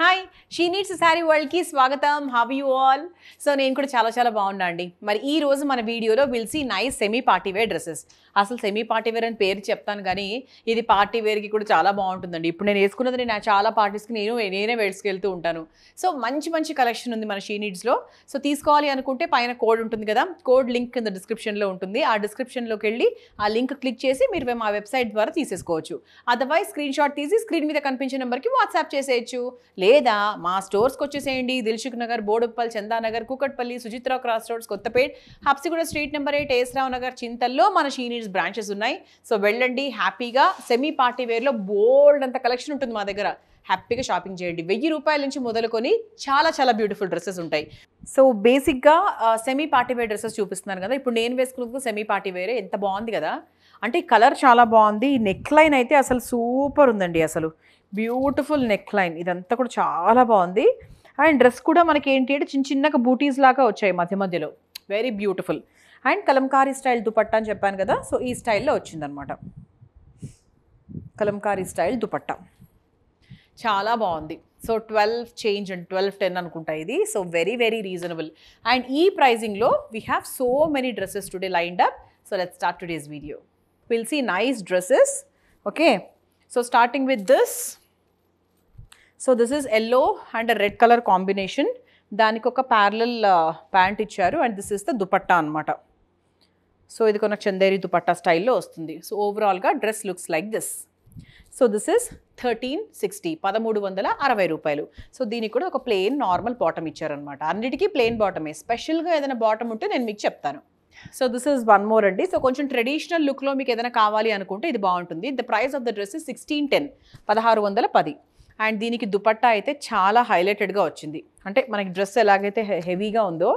Hi she needs sari వరల్డ్కి స్వాగతం have you all so నేను కూడా చాలా చాలా బాగున్నా అండి మరి ఈ రోజు మన వీడియోలో will see nice semi party dresses అసలు సెమీ పార్టీ వేర్ అని పేరు చెప్తాను కానీ ఇది పార్టీ వేర్కి కూడా చాలా బాగుంటుందండి ఇప్పుడు నేను వేసుకున్నది నేను చాలా పార్టీస్కి నేను నేనే వేసుకెళ్తూ ఉంటాను సో మంచి మంచి కలెక్షన్ ఉంది మన షీ నీడ్స్లో సో తీసుకోవాలి అనుకుంటే పైన కోడ్ ఉంటుంది కదా కోడ్ లింక్ కింద డిస్క్రిప్షన్లో ఉంటుంది ఆ డిస్క్రిప్షన్లోకి వెళ్ళి ఆ లింక్ క్లిక్ చేసి మీరు మా వెబ్సైట్ ద్వారా తీసేసుకోవచ్చు అదర్వైజ్ స్క్రీన్ షాట్ తీసి స్క్రీన్ మీద కనిపించే నెంబర్కి వాట్సాప్ చేసేయచ్చు లేదా మా స్టోర్స్కి వచ్చేసేయండి Dilsukh Nagar Boduppal Chandanagar Kukatpally Suchitra cross roads Kothapet Habsiguda street number eight AS Rao Nagar చింతల్లో మన షీని కంపెనీస్ బ్రాంచెస్ ఉన్నాయి సో వెళ్ళండి హ్యాపీగా సెమీ పార్టీ వేర్లో బోల్డ్ అంత కలెక్షన్ ఉంటుంది మా దగ్గర హ్యాపీగా షాపింగ్ చేయండి వెయ్యి రూపాయల నుంచి మొదలుకొని చాలా చాలా బ్యూటిఫుల్ డ్రెస్సెస్ ఉంటాయి సో బేసిక్గా సెమీ పార్టీ వేర్ డ్రెస్సెస్ చూపిస్తున్నారు కదా ఇప్పుడు నేను వేసుకున్నందుకు సెమీ పార్టీ వేరే ఎంత బాగుంది కదా అంటే కలర్ చాలా బాగుంది నెక్ లైన్ అయితే అసలు సూపర్ ఉందండి అసలు బ్యూటిఫుల్ నెక్ లైన్ ఇదంతా కూడా చాలా బాగుంది అండ్ డ్రెస్ కూడా మనకి ఏంటి అంటే చిన్న చిన్నగా బూటీస్ లాగా వచ్చాయి మధ్య మధ్యలో very beautiful and Kalamkari style dupatta అని చెప్పాను కదా సో ఈ స్టైల్లో వచ్చిందనమాట కలంకారీ స్టైల్ దుపట్టా చాలా బాగుంది so twelve change and twelve ten అనుకుంటా ఇది so very very reasonable and ఈ ప్రైజింగ్లో we have so many dresses today lined up so let start today's video will see nice dresses okay so starting with this so this is yellow and red colour combination దానికి ఒక parallel pant ఇచ్చారు and this is the dupatta అనమాట so ఇది కొన్ని చందేరి దుపట్టా స్టైల్లో వస్తుంది so ఓవరాల్గా dress looks like this so this is thirteen sixty పదమూడు వందల అరవై రూపాయలు సో దీనికి కూడా ఒక ప్లెయిన్ నార్మల్ బాటమ్ ఇచ్చారనమాట అన్నిటికీ ప్లెయిన్ బాటమే స్పెషల్గా ఏదైనా బాటమ్ ఉంటే నేను మీకు చెప్తాను so this is one more అండి సో కొంచెం ట్రెడిషనల్ లుక్లో మీకు ఏదైనా కావాలి అనుకుంటే ఇది బాగుంటుంది the price of the dress sixteen ten పదహారు వందల పది అండ్ దీనికి దుపట్టా అయితే చాలా హైలైటెడ్గా వచ్చింది అంటే మనకి డ్రెస్ ఎలాగైతే హెవీగా ఉందో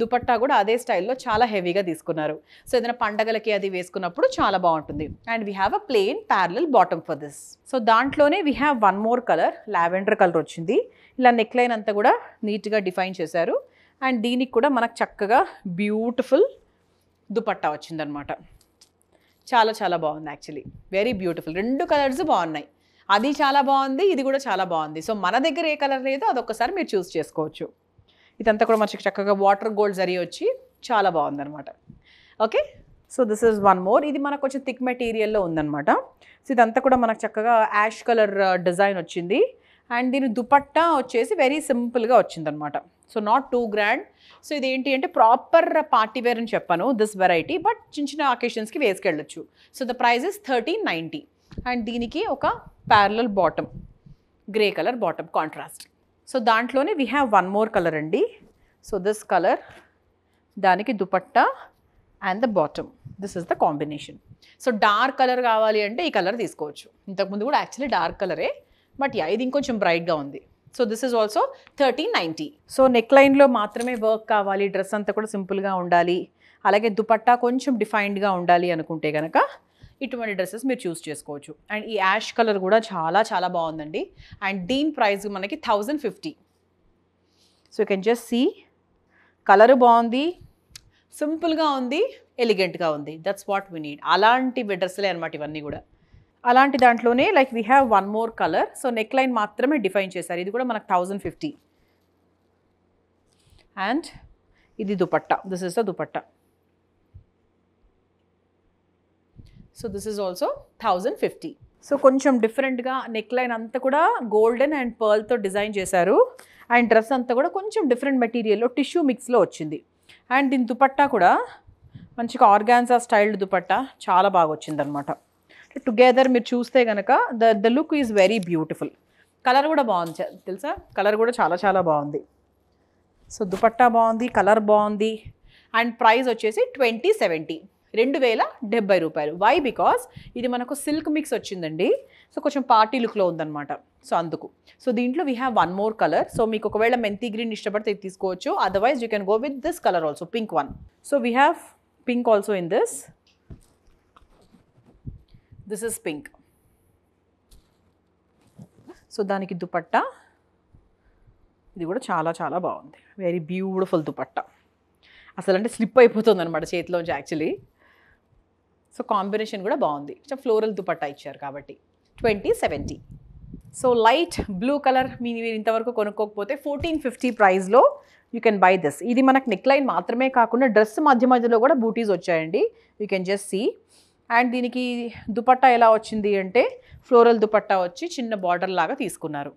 దుపట్టా కూడా అదే స్టైల్లో చాలా హెవీగా తీసుకున్నారు సో ఏదైనా పండగలకి అది వేసుకున్నప్పుడు చాలా బాగుంటుంది and we have a plain parallel bottom for this so దాంట్లోనే we have one more colour lavender colour వచ్చింది ఇలా నెక్ లైన్ అంతా కూడా నీట్గా డిఫైన్ చేశారు అండ్ దీనికి కూడా మనకు చక్కగా బ్యూటిఫుల్ దుపట్టా వచ్చిందనమాట చాలా చాలా బాగుంది యాక్చువల్లీ వెరీ బ్యూటిఫుల్ రెండు కలర్స్ బాగున్నాయి అది చాలా బాగుంది ఇది కూడా చాలా బాగుంది సో మన దగ్గర ఏ కలర్ లేదో అదొకసారి మీరు చూస్ చేసుకోవచ్చు ఇదంతా కూడా మంచి చక్కగా వాటర్ గోల్డ్ జరిగి వచ్చి చాలా బాగుందనమాట okay so this is one more ఇది మనకు కొంచెం థిక్ మెటీరియల్లో ఉందనమాట సో ఇదంతా కూడా మనకు చక్కగా యాష్ కలర్ డిజైన్ వచ్చింది అండ్ దీని దుపట్టా వచ్చేసి వెరీ సింపుల్గా వచ్చిందనమాట so not too grand so ఇది ఏంటి అంటే ప్రాపర్ పార్టీ వేర్ అని చెప్పాను దిస్ వెరైటీ బట్ చిన్న చిన్న అకేషన్స్కి వేసుకెళ్ళొచ్చు so the price is thirteen ninety and దీనికి ఒక parallel bottom grey colour bottom contrast so దాంట్లోనే we have one more colour అండి సో దిస్ కలర్ దానికి dupatta and the bottom this is the combination so dark colour కావాలి అంటే ఈ colour తీసుకోవచ్చు ఇంతకుముందు కూడా యాక్చువల్లీ డార్క్ కలరే బట్ యా ఇది ఇంకొంచెం బ్రైట్గా ఉంది so this is also thirteen ninety so neck లైన్లో మాత్రమే వర్క్ కావాలి డ్రెస్ అంతా కూడా సింపుల్గా ఉండాలి అలాగే దుపట్టా కొంచెం డిఫైన్డ్గా ఉండాలి అనుకుంటే కనుక ఇటువంటి డ్రెస్సెస్ మీరు చూస్ చేసుకోవచ్చు అండ్ ఈ యాష్ కలర్ కూడా చాలా చాలా బాగుందండి అండ్ దీని ప్రైస్ మనకి thousand fifty so you can just see colour బాగుంది సింపుల్గా ఉంది ఎలిగెంట్గా ఉంది దట్స్ వాట్ వీ నీడ్ అలాంటి డ్రెస్సులే అనమాట ఇవన్నీ కూడా అలాంటి దాంట్లోనే like we have one more colour so neck line మాత్రమే డిఫైన్ చేశారు ఇది కూడా మనకు థౌజండ్ ఫిఫ్టీ అండ్ ఇది dupatta this is the dupatta so this is also thousand fifty so కొంచెం డిఫరెంట్గా నెక్ లైన్ అంతా కూడా గోల్డెన్ అండ్ పర్ల్తో డిజైన్ చేశారు అండ్ డ్రెస్ అంతా కూడా కొంచెం డిఫరెంట్ మెటీరియల్లో టిష్యూ మిక్స్లో వచ్చింది అండ్ దీని దుపట్టా కూడా మంచిగా ఆర్గాన్సా స్టైల్డ్ దుపట్టా చాలా బాగా వచ్చిందనమాట టుగెదర్ మీరు చూస్తే కనుక the the look is very beautiful colour కూడా బాగుంది తెలుసా కలర్ కూడా చాలా చాలా బాగుంది సో దుపట్టా బాగుంది కలర్ బాగుంది అండ్ ప్రైస్ వచ్చేసి ట్వంటీ సెవెంటీ రెండు వేల డెబ్బై రూపాయలు వై బికాస్ ఇది మనకు సిల్క్ మిక్స్ వచ్చిందండి సో కొంచెం పార్టీ లుక్లో ఉందన్నమాట సో అందుకు సో దీంట్లో we have one more colour so మీకు ఒకవేళ మెంతి గ్రీన్ ఇష్టపడితే ఇది తీసుకోవచ్చు otherwise you can go with this colour also pink one so we have pink also in this this is pink so దానికి దుపట్ట ఇది కూడా చాలా చాలా బాగుంది వెరీ బ్యూటిఫుల్ దుపట్ట అసలు అంటే స్లిప్ అయిపోతుంది అనమాట చేతిలోంచి యాక్చువల్లీ సో కాంబినేషన్ కూడా బాగుంది ఫ్లోరల్ దుపట్టా ఇచ్చారు కాబట్టి twenty seventy so light blue colour మీరు ఇంతవరకు కొనుక్కోకపోతే ఫోర్టీన్ ఫిఫ్టీ ప్రైస్లో యూ కెన్ బై దిస్ ఇది మనకు నెక్లైన్ మాత్రమే కాకుండా డ్రెస్ మధ్య మధ్యలో కూడా బూటీస్ వచ్చాయండి you can just see and దీనికి దుపట్టా ఎలా వచ్చింది అంటే ఫ్లోరల్ దుపట్టా వచ్చి చిన్న బార్డర్ లాగా తీసుకున్నారు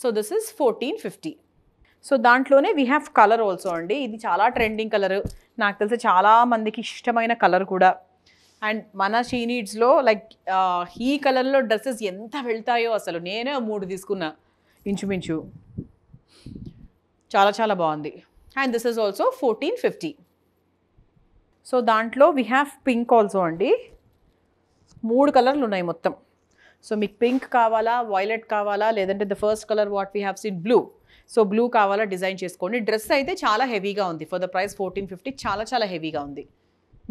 so this is fourteen fifty so దాంట్లోనే వీ హ్యావ్ కలర్ ఆల్సో అండి ఇది చాలా ట్రెండింగ్ కలర్ నాకు తెలిసి చాలామందికి ఇష్టమైన కలర్ కూడా అండ్ మన షీ నీడ్స్లో లైక్ హీ కలర్లో డ్రెస్సెస్ ఎంత వెళ్తాయో అసలు నేనే మూడు తీసుకున్నా ఇంచుమించు చాలా చాలా బాగుంది and this is also fourteen fifty so దాంట్లో వీ హ్యావ్ పింక్ ఆల్సో అండి మూడు కలర్లు ఉన్నాయి మొత్తం సో మీకు పింక్ కావాలా వైలెట్ కావాలా లేదంటే the first colour what we have seen blue so blue కావాలా డిజైన్ చేసుకోండి డ్రెస్ అయితే చాలా హెవీగా ఉంది for the price fourteen fifty చాలా చాలా హెవీగా ఉంది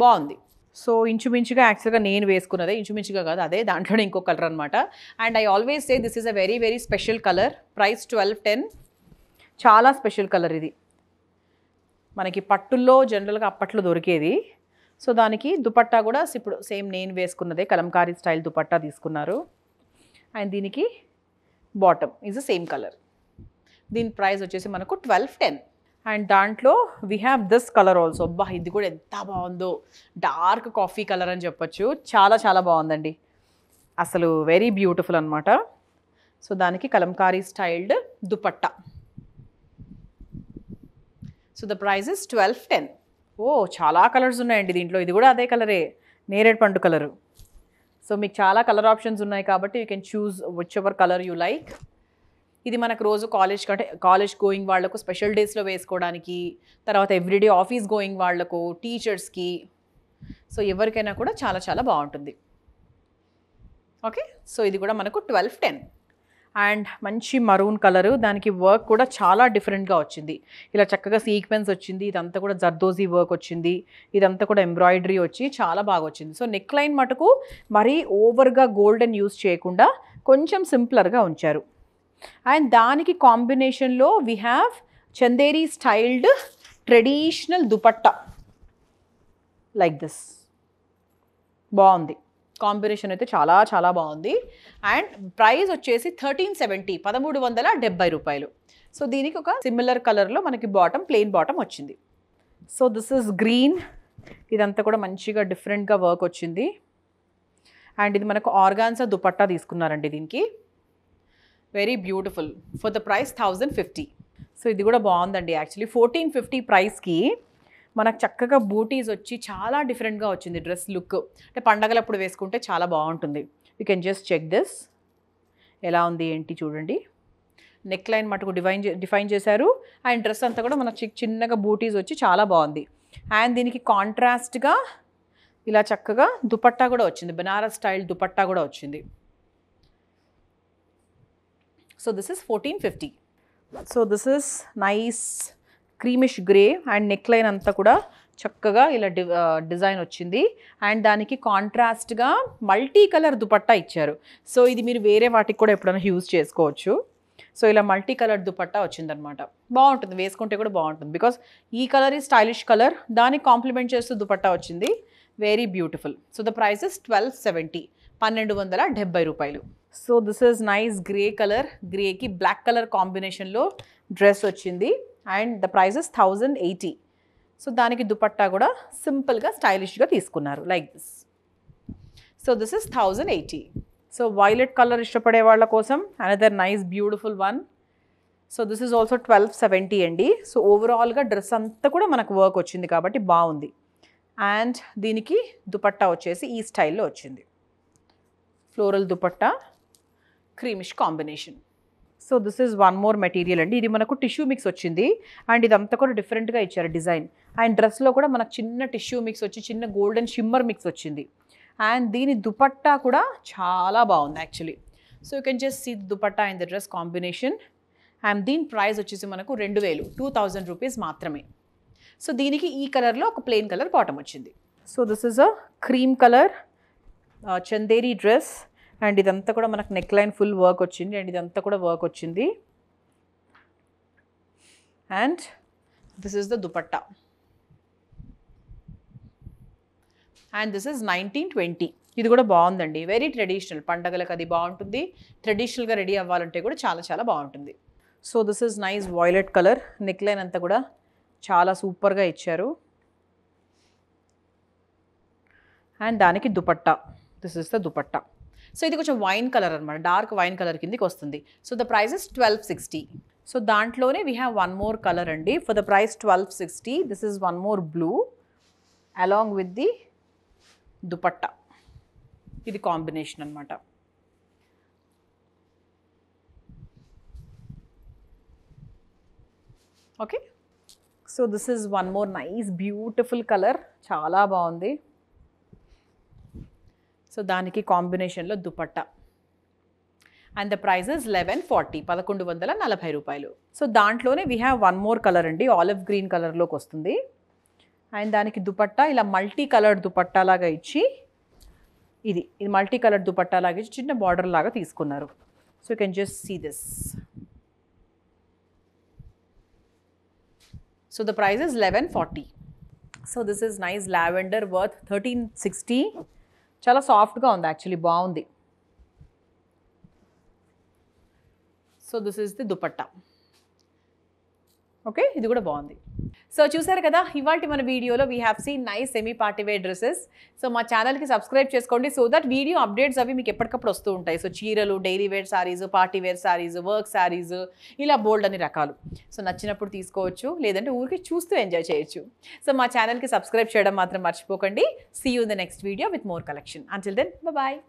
బాగుంది సో ఇంచుమించుగా యాక్చువల్గా నేను వేసుకున్నదే ఇంచుమించుగా కాదు అదే దాంట్లోనే ఇంకో కలర్ అనమాట and I always say this is a very very special colour price twelve ten చాలా స్పెషల్ కలర్ ఇది మనకి పట్టుల్లో జనరల్గా అప్పట్లో దొరికేది సో దానికి దుపట్టా కూడా ఇప్పుడు సేమ్ నేను వేసుకున్నదే కలంకారీ స్టైల్ దుపట్టా తీసుకున్నారు అండ్ దీనికి bottom is the same colour దీని ప్రైస్ వచ్చేసి మనకు ట్వెల్వ్ టెన్ అండ్ దాంట్లో we have this colour also అబ్బా ఇది కూడా ఎంత బాగుందో డార్క్ కాఫీ కలర్ అని చెప్పొచ్చు చాలా చాలా బాగుందండి అసలు వెరీ బ్యూటిఫుల్ అనమాట సో దానికి Kalamkari styled dupatta so the price is twelve ten ఓ చాలా కలర్స్ ఉన్నాయండి దీంట్లో ఇది కూడా అదే కలరే నేరేడు పండు కలరు సో మీకు చాలా కలర్ ఆప్షన్స్ ఉన్నాయి కాబట్టి you can choose whichever colour you like ఇది మనకు రోజు కాలేజ్ అంటే కాలేజ్ గోయింగ్ వాళ్లకు స్పెషల్ డేస్లో వేసుకోవడానికి తర్వాత ఎవ్రీడే ఆఫీస్ గోయింగ్ వాళ్లకు టీచర్స్కి సో ఎవరికైనా కూడా చాలా చాలా బాగుంటుంది ఓకే సో ఇది కూడా మనకు ట్వెల్వ్ టెన్ అండ్ మంచి మరూన్ కలరు దానికి వర్క్ కూడా చాలా డిఫరెంట్గా వచ్చింది ఇలా చక్కగా సీక్వెన్స్ వచ్చింది ఇదంతా కూడా జర్దోజీ వర్క్ వచ్చింది ఇదంతా కూడా ఎంబ్రాయిడరీ వచ్చి చాలా బాగా వచ్చింది సో నెక్ లైన్ మటుకు మరీ ఓవర్గా గోల్డెన్ యూస్ చేయకుండా కొంచెం సింప్లర్గా ఉంచారు అండ్ దానికి కాంబినేషన్లో we have Chanderi styled traditional dupatta like this బాగుంది కాంబినేషన్ అయితే చాలా చాలా బాగుంది అండ్ ప్రైస్ వచ్చేసి థర్టీన్ సెవెంటీ పదమూడు వందల డెబ్బై రూపాయలు సో దీనికి ఒక సిమిలర్ కలర్లో మనకి బాటమ్ ప్లెయిన్ బాటమ్ వచ్చింది సో దిస్ ఇస్ గ్రీన్ ఇదంతా కూడా మంచిగా డిఫరెంట్గా వర్క్ వచ్చింది అండ్ ఇది మనకు ఆర్గాన్సా దుపట్టా తీసుకున్నారండి దీనికి very beautiful for the price thousand fifty so ఇది కూడా బాగుందండి యాక్చువల్లీ ఫోర్టీన్ ఫిఫ్టీ ప్రైస్కి మనకు చక్కగా బూటీస్ వచ్చి చాలా డిఫరెంట్గా వచ్చింది డ్రెస్ లుక్ అంటే పండగలప్పుడు వేసుకుంటే చాలా బాగుంటుంది you can just check this ఎలా ఉంది ఏంటి చూడండి నెక్ లైన్ మటుకు డిఫైన్ డిఫైన్ చేశారు అండ్ డ్రెస్ అంతా కూడా మనకు చిన్నగా బూటీస్ వచ్చి చాలా బాగుంది అండ్ దీనికి కాంట్రాస్ట్గా ఇలా చక్కగా దుపట్టా కూడా వచ్చింది బెనారస్ స్టైల్ దుపట్టా కూడా వచ్చింది So this is 1450. So this is nice creamish grey and neck line అంతా కూడా చక్కగా ఇలా డి డిజైన్ వచ్చింది అండ్ దానికి కాంట్రాస్ట్గా మల్టీ కలర్ దుపట్టా ఇచ్చారు సో ఇది మీరు వేరే వాటికి కూడా ఎప్పుడైనా యూజ్ చేసుకోవచ్చు సో ఇలా మల్టీ కలర్ దుపట్టా వచ్చిందనమాట బాగుంటుంది వేసుకుంటే కూడా బాగుంటుంది బికాస్ ఈ కలర్ ఈ స్టైలిష్ కలర్ దానికి కాంప్లిమెంట్ చేస్తూ దుపట్టా వచ్చింది very beautiful so the price is twelve seventy పన్నెండు వందల డెబ్బై రూపాయలు so this is nice grey colour గ్రేకి బ్లాక్ కలర్ కాంబినేషన్లో డ్రెస్ వచ్చింది and the is thousand eighty so దానికి దుపట్టా కూడా సింపుల్గా స్టైలిష్గా తీసుకున్నారు like this so this is thousand eighty so violet colour ఇష్టపడే వాళ్ళ కోసం another nice beautiful one so this is also twelve seventy అండి సో ఓవరాల్గా డ్రెస్ అంతా కూడా మనకు వర్క్ వచ్చింది కాబట్టి బాగుంది అండ్ దీనికి దుపట్టా వచ్చేసి ఈ స్టైల్లో వచ్చింది floral dupatta creamish combination so this is one more material అండి ఇది మనకు టిష్యూ మిక్స్ వచ్చింది అండ్ ఇదంతా కూడా డిఫరెంట్గా ఇచ్చారు డిజైన్ అండ్ డ్రెస్లో కూడా మనకు చిన్న టిష్యూ మిక్స్ వచ్చి చిన్న గోల్డెన్ షిమ్మర్ మిక్స్ వచ్చింది అండ్ దీని దుపట్టా కూడా చాలా బాగుంది actually so you can just see dupatta and the dress combination and దీని ప్రైస్ వచ్చేసి మనకు రెండు వేలు టూ థౌజండ్ రూపీస్ మాత్రమే సో దీనికి ఈ కలర్లో ఒక ప్లెయిన్ కలర్ బాటం వచ్చింది so this is a cream colour Chanderi dress and ఇదంతా కూడా మనకు నెక్ లైన్ ఫుల్ వర్క్ వచ్చింది అండ్ ఇదంతా కూడా వర్క్ వచ్చింది and this is the dupatta and this is nineteen twenty ఇది కూడా బాగుందండి వెరీ ట్రెడిషనల్ పండగలకు అది బాగుంటుంది ట్రెడిషనల్గా రెడీ అవ్వాలంటే కూడా చాలా చాలా బాగుంటుంది so this is nice violet colour neck line అంతా కూడా చాలా సూపర్గా ఇచ్చారు అండ్ దానికి dupatta this is the dupatta so ఇది కొంచెం వైన్ కలర్ అనమాట డార్క్ వైన్ కలర్ కిందకి వస్తుంది so the price is twelve sixty so దాంట్లోనే we have one more colour అండి for the price twelve sixty this is one more blue along with the dupatta ఇది combination అనమాట okay so this is one more nice beautiful colour చాలా బాగుంది so దానికి కాంబినేషన్లో dupatta and the price is eleven forty పదకొండు వందల నలభై రూపాయలు సో దాంట్లోనే we have one more colour అండి ఆలివ్ గ్రీన్ కలర్లోకి వస్తుంది అండ్ దానికి దుపట్టా ఇలా మల్టీ కలర్ దుపట్టా లాగా ఇచ్చి ఇది ఇది మల్టీ కలర్ దుపట్టా లాగా ఇచ్చి చిన్న బార్డర్ లాగా తీసుకున్నారు so you can just see this so the price is eleven forty so this is nice lavender worth thirteen sixty చాలా సాఫ్ట్గా ఉంది యాక్చువల్లీ బాగుంది so this is the dupatta okay ఇది కూడా బాగుంది సో చూసారు కదా ఇవాళ మన వీడియోలో we have seen nice semi party wear dresses so మా ఛానల్కి సబ్స్క్రైబ్ చేసుకోండి సో దట్ వీడియో అప్డేట్స్ అవి మీకు ఎప్పటికప్పుడు వస్తూ ఉంటాయి సో చీరలు daily wear saris party wear saris work saris ఇలా బోల్డ్ అని రకాలు సో నచ్చినప్పుడు తీసుకోవచ్చు లేదంటే ఊరికి చూస్తూ ఎంజాయ్ చేయొచ్చు సో మా ఛానల్కి సబ్స్క్రైబ్ చేయడం మాత్రం మర్చిపోకండి see you the next video with more collection until then bye